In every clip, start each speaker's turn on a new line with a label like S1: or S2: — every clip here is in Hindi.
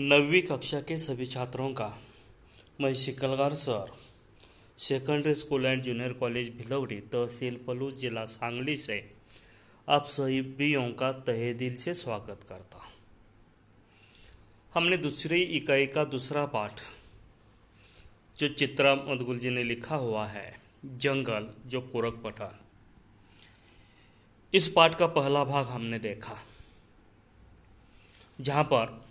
S1: नवी कक्षा के सभी छात्रों का मैं Shikalgar sir secondary school and junior college Bhilawadi tehsil Palus जिला सांगली से आप सभीयों का तहे दिल से स्वागत करता हमने दूसरी इकाई का दूसरा पाठ जो चित्रा मदगुल जी ने लिखा हुआ है जंगल जो कुरक पठन इस पाठ का पहला भाग हमने देखा जहाँ पर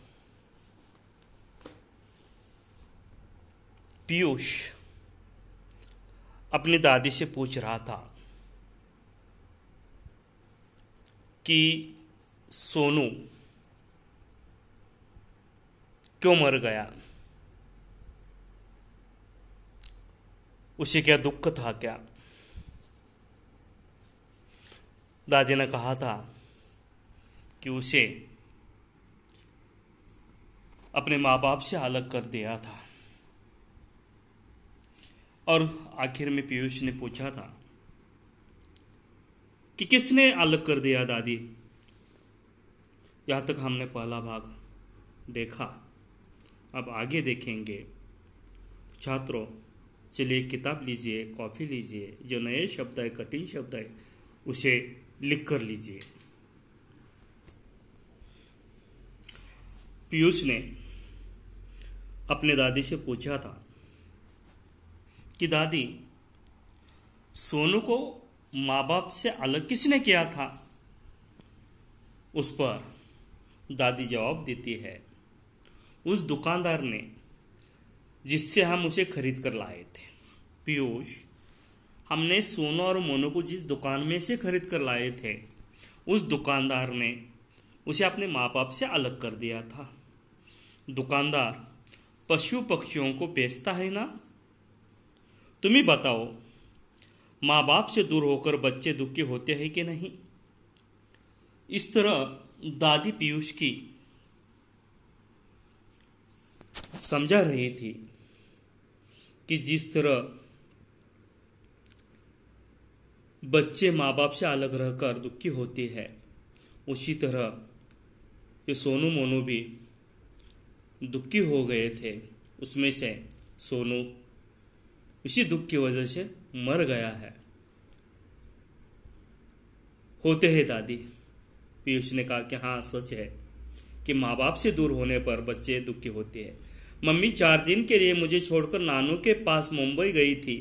S1: पीयूष अपनी दादी से पूछ रहा था कि सोनू क्यों मर गया उसे क्या दुख था क्या दादी ने कहा था कि उसे अपने माँ बाप से अलग कर दिया था और आखिर में पीयूष ने पूछा था कि किसने अलग कर दिया दादी यहाँ तक हमने पहला भाग देखा अब आगे देखेंगे छात्रों चलिए किताब लीजिए कॉफ़ी लीजिए जो नए शब्द है कठिन शब्द है उसे लिख कर लीजिए पीयूष ने अपने दादी से पूछा था कि दादी सोनू को माँ बाप से अलग किसने किया था उस पर दादी जवाब देती है उस दुकानदार ने जिससे हम उसे खरीद कर लाए थे पीयूष हमने सोनू और मोनू को जिस दुकान में से खरीद कर लाए थे उस दुकानदार ने उसे अपने माँ बाप से अलग कर दिया था दुकानदार पशु पक्षियों को बेचता है ना तुम्हें बताओ माँ बाप से दूर होकर बच्चे दुखी होते हैं कि नहीं इस तरह दादी पीयूष की समझा रही थी कि जिस तरह बच्चे माँ बाप से अलग रहकर दुखी होते हैं उसी तरह ये सोनू मोनू भी दुखी हो गए थे उसमें से सोनू इसी दुख की वजह से मर गया है होते हैं दादी पीयूष ने कहा कि हाँ सच है कि माँ बाप से दूर होने पर बच्चे दुखी होते हैं मम्मी चार दिन के लिए मुझे छोड़कर नानू के पास मुंबई गई थी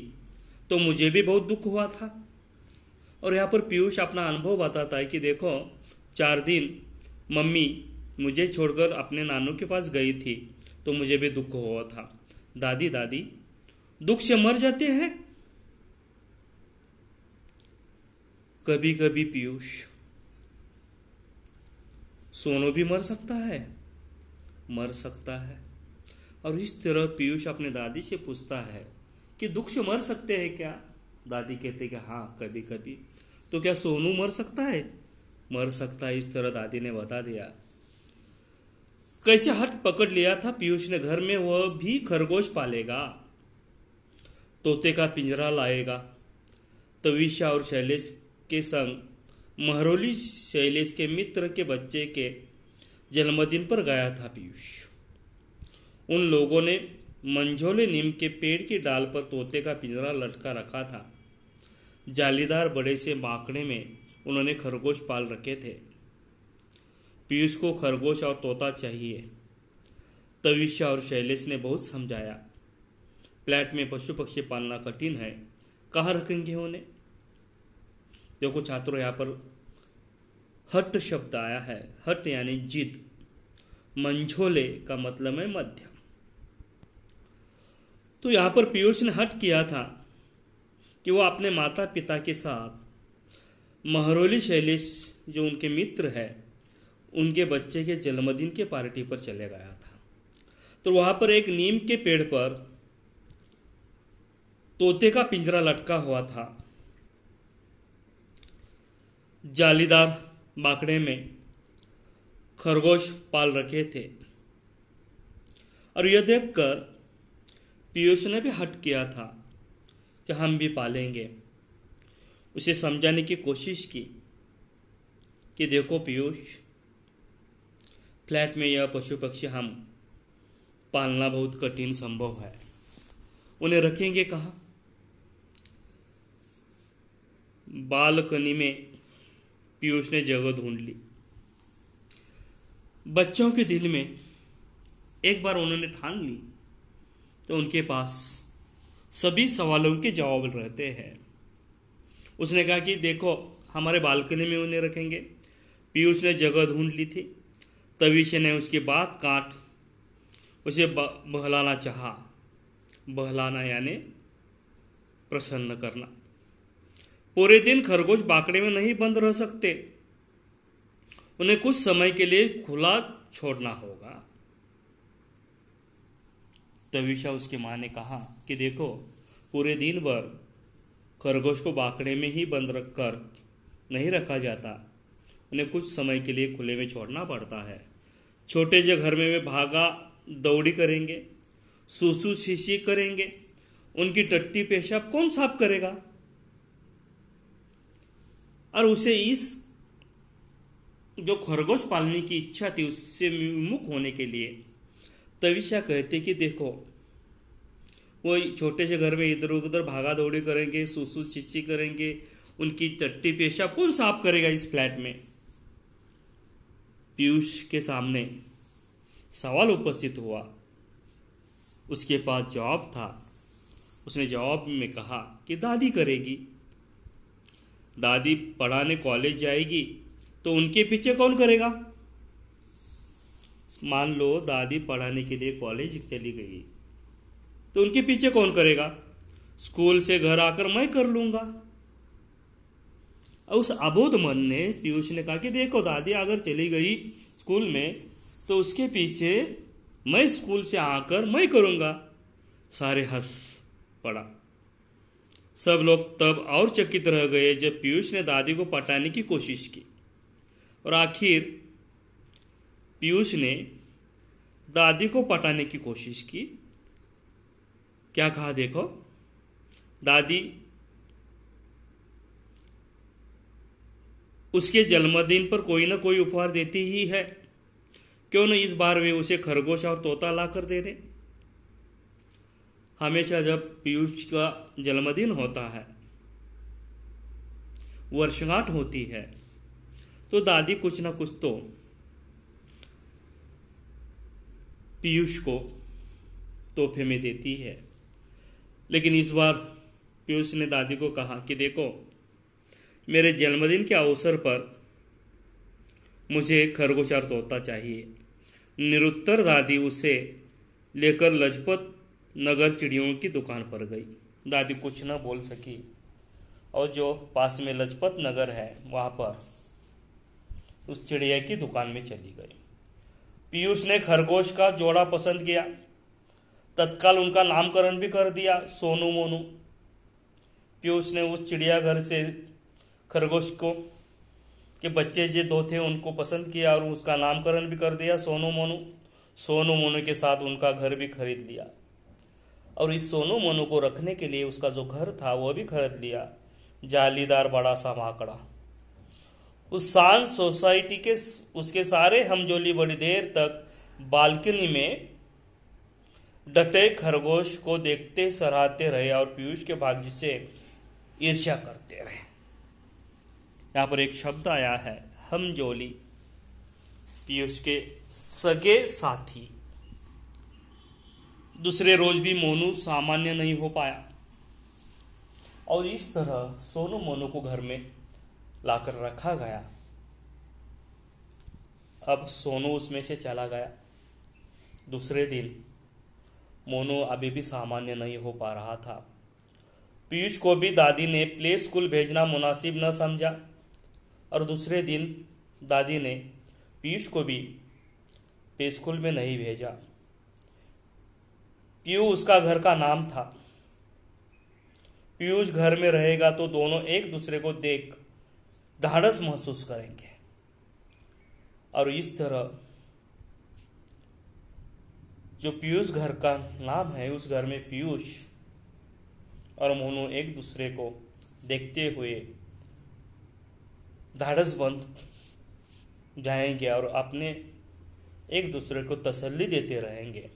S1: तो मुझे भी बहुत दुख हुआ था और यहाँ पर पीयूष अपना अनुभव बताता है कि देखो चार दिन मम्मी मुझे छोड़कर अपने नानू के पास गई थी तो मुझे भी दुख हुआ था दादी दादी दुख से मर जाते हैं कभी कभी पीयूष सोनू भी मर सकता है मर सकता है और इस तरह पीयूष अपने दादी से पूछता है कि दुख से मर सकते हैं क्या दादी कहते कि हाँ कभी कभी तो क्या सोनू मर सकता है मर सकता है इस तरह दादी ने बता दिया कैसे हट पकड़ लिया था पीयूष ने घर में वह भी खरगोश पालेगा तोते का पिंजरा लाएगा तविशा और शैलेश के संग महरौली शैलेश के मित्र के बच्चे के जन्मदिन पर गया था पीयूष उन लोगों ने मंझोले नीम के पेड़ की डाल पर तोते का पिंजरा लटका रखा था जालीदार बड़े से बांकड़े में उन्होंने खरगोश पाल रखे थे पीयूष को खरगोश और तोता चाहिए तविशा और शैलेश ने बहुत समझाया फ्लैट में पशु पक्षी पालना कठिन है कहाँ रखेंगे उन्हें देखो छात्रों यहाँ पर हट शब्द आया है हट यानी जिद मंझोले का मतलब है मध्य तो यहाँ पर पीयूष ने हट किया था कि वो अपने माता पिता के साथ महरौली शैलेश जो उनके मित्र है उनके बच्चे के जन्मदिन के पार्टी पर चले गया था तो वहाँ पर एक नीम के पेड़ पर तोते का पिंजरा लटका हुआ था जालीदार बाकड़े में खरगोश पाल रखे थे और यह देखकर पीयूष ने भी हट किया था कि हम भी पालेंगे उसे समझाने की कोशिश की कि देखो पीयूष फ्लैट में यह पशु पक्षी हम पालना बहुत कठिन संभव है उन्हें रखेंगे कहाँ बालकनी में पीयूष ने जगह ढूंढ ली बच्चों के दिल में एक बार उन्होंने ठान ली तो उनके पास सभी सवालों के जवाब रहते हैं उसने कहा कि देखो हमारे बालकनी में उन्हें रखेंगे पीयूष ने जगह ढूंढ ली थी से ने उसकी बात काट उसे बहलाना चाहा बहलाना यानी प्रसन्न करना पूरे दिन खरगोश बाकड़े में नहीं बंद रह सकते उन्हें कुछ समय के लिए खुला छोड़ना होगा तविशा उसकी मां ने कहा कि देखो पूरे दिन भर खरगोश को बाकड़े में ही बंद रख कर नहीं रखा जाता उन्हें कुछ समय के लिए खुले में छोड़ना पड़ता है छोटे से घर में वे भागा दौड़ी करेंगे सूसू शीशी करेंगे उनकी टट्टी पेशाब कौन साफ करेगा और उसे इस जो खरगोश पालने की इच्छा थी उससे विमुख होने के लिए तविशा कहते कि देखो वो छोटे से घर में इधर उधर भागा दौड़ी करेंगे सुसु चिची करेंगे उनकी टट्टी पेशा कौन साफ करेगा इस फ्लैट में पीयूष के सामने सवाल उपस्थित हुआ उसके पास जवाब था उसने जवाब में कहा कि दादी करेगी दादी पढ़ाने कॉलेज जाएगी तो उनके पीछे कौन करेगा मान लो दादी पढ़ाने के लिए कॉलेज चली गई तो उनके पीछे कौन करेगा स्कूल से घर आकर मैं कर लूंगा उस अबोध मन ने पीयूष ने कहा कि देखो दादी अगर चली गई स्कूल में तो उसके पीछे मैं स्कूल से आकर मैं करूँगा सारे हंस पड़ा सब लोग तब और चकित रह गए जब पीयूष ने दादी को पटाने की कोशिश की और आखिर पीयूष ने दादी को पटाने की कोशिश की क्या कहा देखो दादी उसके जन्मदिन पर कोई ना कोई उपहार देती ही है क्यों न इस बार वे उसे खरगोश और तोता ला कर दे दें हमेशा जब पीयूष का जन्मदिन होता है वर्षगांठ होती है तो दादी कुछ ना कुछ तो पीयूष को तोहफे में देती है लेकिन इस बार पीयूष ने दादी को कहा कि देखो मेरे जन्मदिन के अवसर पर मुझे खरगोश और तोता चाहिए निरुत्तर दादी उसे लेकर लजपत नगर चिड़ियों की दुकान पर गई दादी कुछ न बोल सकी और जो पास में लजपत नगर है वहाँ पर उस चिड़िया की दुकान में चली गई पीयूष ने खरगोश का जोड़ा पसंद किया तत्काल उनका नामकरण भी कर दिया सोनू मोनू पीयूष ने उस चिड़ियाघर से खरगोश को के बच्चे जो दो थे उनको पसंद किया और उसका नामकरण भी कर दिया सोनू मोनू सोनू मोनू के साथ उनका घर भी खरीद लिया और इस सोनू मोनू को रखने के लिए उसका जो घर था वह भी खरीद लिया जालीदार बड़ा सा माकड़ा उस शांत सोसाइटी के उसके सारे हमजोली बड़ी देर तक बालकनी में डटे खरगोश को देखते सराहते रहे और पीयूष के भाग्य से ईर्ष्या करते रहे यहाँ पर एक शब्द आया है हमजोली पीयूष के सगे साथी दूसरे रोज भी मोनू सामान्य नहीं हो पाया और इस तरह सोनू मोनू को घर में लाकर रखा गया अब सोनू उसमें से चला गया दूसरे दिन मोनू अभी भी सामान्य नहीं हो पा रहा था पीयूष को भी दादी ने प्ले स्कूल भेजना मुनासिब न समझा और दूसरे दिन दादी ने पीयूष को भी प्ले स्कूल में नहीं भेजा पीयू उसका घर का नाम था पीयूष घर में रहेगा तो दोनों एक दूसरे को देख ढाढ़स महसूस करेंगे और इस तरह जो पीयूष घर का नाम है उस घर में पीयूष और मोनू एक दूसरे को देखते हुए ढाढ़स बंद जाएंगे और अपने एक दूसरे को तसल्ली देते रहेंगे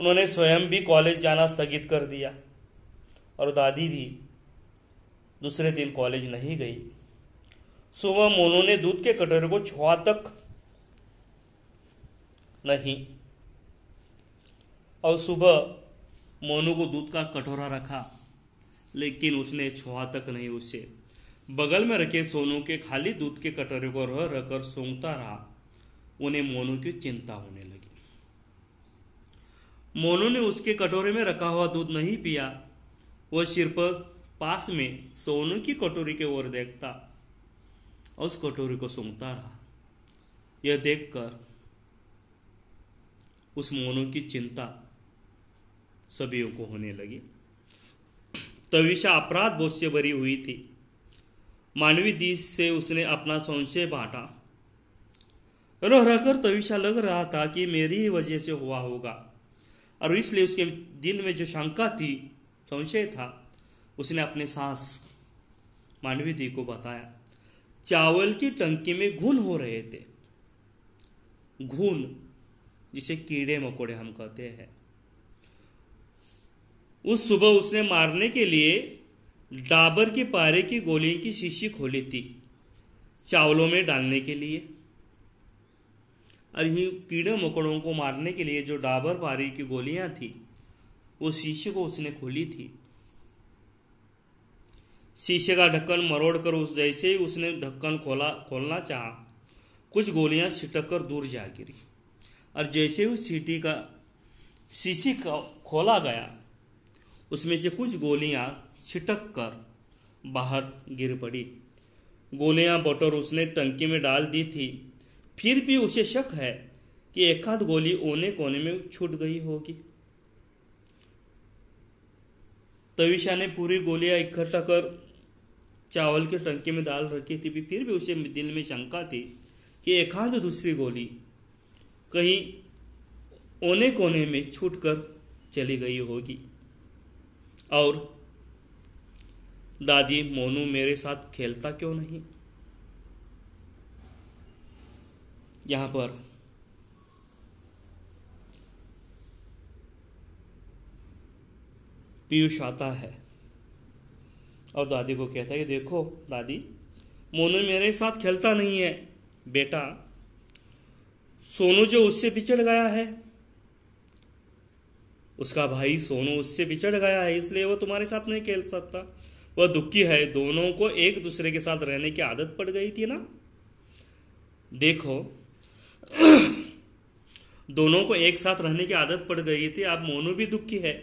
S1: उन्होंने स्वयं भी कॉलेज जाना स्थगित कर दिया और दादी भी दूसरे दिन कॉलेज नहीं गई सुबह मोनू ने दूध के कटोरे को छुआ तक नहीं और सुबह मोनू को दूध का कटोरा रखा लेकिन उसने छुआ तक नहीं उसे बगल में रखे सोनू के खाली दूध के कटोरे को रह रहकर सूंघता रहा उन्हें मोनू की चिंता होने लगी मोनू ने उसके कटोरे में रखा हुआ दूध नहीं पिया वह सिर्फ पास में सोनू की कटोरी के ओर देखता और उस कटोरी को सूंघता रहा यह देखकर उस मोनू की चिंता सभी को होने लगी तविशा अपराध बोध से भरी हुई थी मानवी दीज से उसने अपना संशय बांटा रह रहकर तविशा लग रहा था कि मेरी ही वजह से हुआ होगा और इसलिए उसके दिल में जो शंका थी संशय था उसने अपने सास मांडवी दी को बताया चावल की टंकी में घुन हो रहे थे घुन जिसे कीड़े मकोड़े हम कहते हैं उस सुबह उसने मारने के लिए डाबर के पारे की गोली की शीशी खोली थी चावलों में डालने के लिए और यहीं कीड़े मकोड़ों को मारने के लिए जो डाबर पारी की गोलियां थी वो शीशे को उसने खोली थी शीशे का ढक्कन मरोड़ कर उस जैसे ही उसने ढक्कन खोला खोलना चाहा कुछ गोलियां सिटक कर दूर जा गिरी और जैसे ही उस सीटी का शीशी का खोला गया उसमें से कुछ गोलियां छिटक कर बाहर गिर पड़ी गोलियां बटोर उसने टंकी में डाल दी थी फिर भी उसे शक है कि एक आध गोली ओने कोने में छूट गई होगी तविशा ने पूरी गोलियां इकट्ठा कर चावल के टंकी में डाल रखी थी भी फिर भी उसे दिल में शंका थी कि एकाध दूसरी गोली कहीं ओने कोने में छूट कर चली गई होगी और दादी मोनू मेरे साथ खेलता क्यों नहीं यहाँ पर पीयूष आता है और दादी को कहता है कि देखो दादी मोनू मेरे साथ खेलता नहीं है बेटा सोनू जो उससे बिछड़ गया है उसका भाई सोनू उससे बिछड़ गया है इसलिए वो तुम्हारे साथ नहीं खेल सकता वह दुखी है दोनों को एक दूसरे के साथ रहने की आदत पड़ गई थी ना देखो दोनों को एक साथ रहने की आदत पड़ गई थी अब मोनू भी दुखी है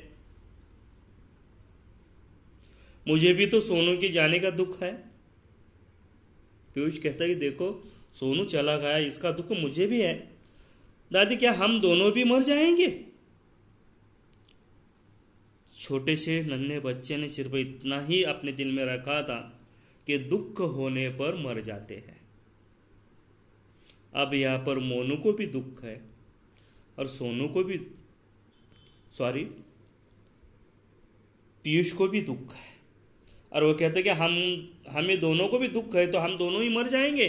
S1: मुझे भी तो सोनू के जाने का दुख है पीयूष कहता है कि देखो सोनू चला गया इसका दुख मुझे भी है दादी क्या हम दोनों भी मर जाएंगे छोटे से नन्हे बच्चे ने सिर्फ इतना ही अपने दिल में रखा था कि दुख होने पर मर जाते हैं अब यहाँ पर मोनू को भी दुख है और सोनू को भी सॉरी पीयूष को भी दुख है और वो कहते कि हम हमें दोनों को भी दुख है तो हम दोनों ही मर जाएंगे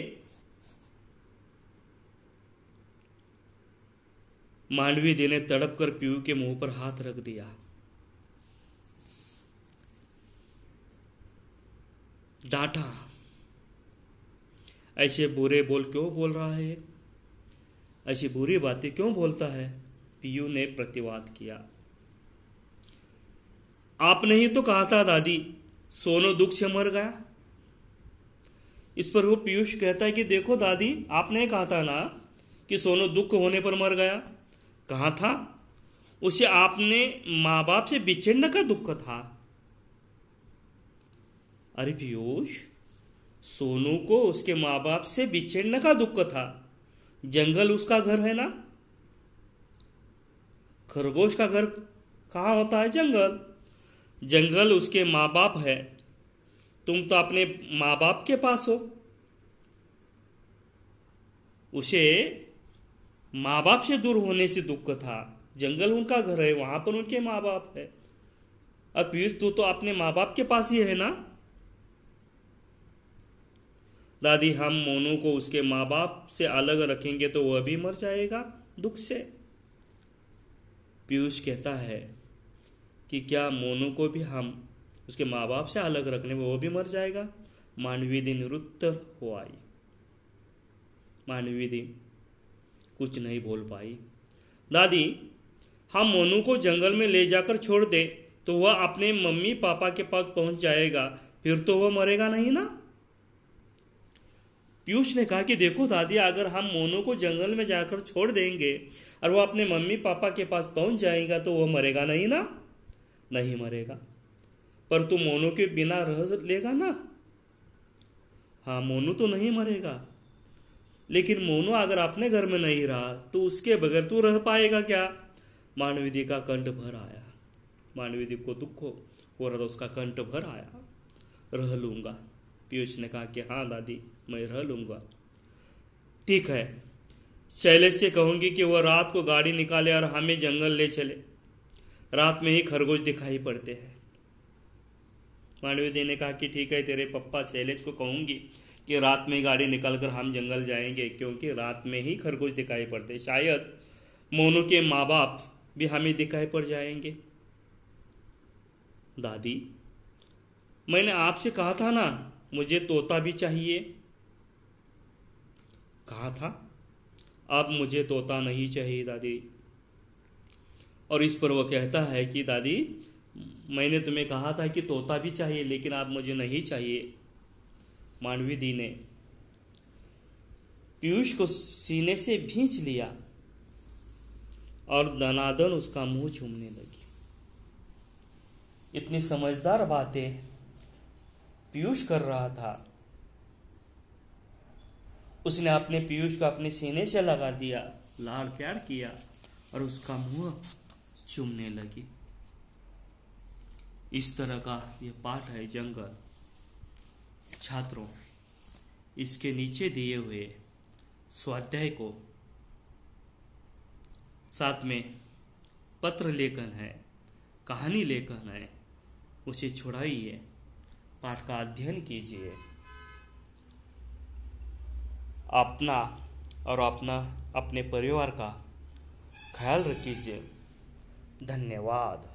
S1: मांडवी जी ने तड़प कर पीयू के मुंह पर हाथ रख दिया डांटा ऐसे बुरे बोल क्यों बोल रहा है ऐसी बुरी बातें क्यों बोलता है पीयू ने प्रतिवाद किया आपने ही तो कहा था दादी सोनो दुख से मर गया इस पर वो पीयूष कहता है कि देखो दादी आपने कहा था ना कि सोनो दुख होने पर मर गया कहा था उसे आपने माँ बाप से बिछड़ने का दुख था अरे पीयूष सोनू को उसके माँ बाप से बिछेड़ने का दुख था जंगल उसका घर है ना खरगोश का घर कहाँ होता है जंगल जंगल उसके माँ बाप है तुम तो अपने माँ बाप के पास हो उसे माँ बाप से दूर होने से दुख था जंगल उनका घर है वहां पर उनके माँ बाप है अब पीयूष तू तो अपने माँ बाप के पास ही है ना दादी हम मोनू को उसके माँ बाप से अलग रखेंगे तो वह भी मर जाएगा दुख से पीयूष कहता है कि क्या मोनू को भी हम उसके माँ बाप से अलग रखने पर वह भी मर जाएगा मानवी दिन रुत्तर हो आई मानवी दिन कुछ नहीं बोल पाई दादी हम मोनू को जंगल में ले जाकर छोड़ दे तो वह अपने मम्मी पापा के पास पहुंच जाएगा फिर तो वह मरेगा नहीं ना पीयूष ने कहा कि देखो दादी अगर हम मोनू को जंगल में जाकर छोड़ देंगे और वो अपने मम्मी पापा के पास पहुंच जाएगा तो वो मरेगा नहीं ना नहीं मरेगा पर तू मोनू के बिना रह लेगा ना हाँ मोनू तो नहीं मरेगा लेकिन मोनू अगर अपने घर में नहीं रहा तो उसके बगैर तू रह पाएगा क्या मानविदी का कंठ भर आया मानविदी को दुख हो रहा था उसका कंठ भर आया रह लूंगा पीयूष ने कहा कि हाँ दादी मैं रह लूँगा ठीक है शैलेश से कहूँगी कि वह रात को गाड़ी निकाले और हमें जंगल ले चले रात में ही खरगोश दिखाई पड़ते हैं मांडवी दी ने कहा कि ठीक है तेरे पप्पा शैलेश को कहूँगी कि रात में गाड़ी निकाल कर हम जंगल जाएंगे क्योंकि रात में ही खरगोश दिखाई पड़ते शायद मोनू के माँ बाप भी हमें दिखाई पड़ जाएंगे दादी मैंने आपसे कहा था ना मुझे तोता भी चाहिए कहा था अब मुझे तोता नहीं चाहिए दादी और इस पर वो कहता है कि दादी मैंने तुम्हें कहा था कि तोता भी चाहिए लेकिन आप मुझे नहीं चाहिए मांडवी दी ने पीयूष को सीने से भींच लिया और दनादन उसका मुंह चूमने लगी इतनी समझदार बातें पीयूष कर रहा था उसने अपने पीयूष को अपने सीने से लगा दिया लाड़ प्यार किया और उसका मुंह चुमने लगी इस तरह का यह पाठ है जंगल छात्रों इसके नीचे दिए हुए स्वाध्याय को साथ में पत्र लेखन है कहानी लेखन है उसे छुड़ाइए पाठ का अध्ययन कीजिए अपना और अपना अपने परिवार का ख्याल रखीजिए धन्यवाद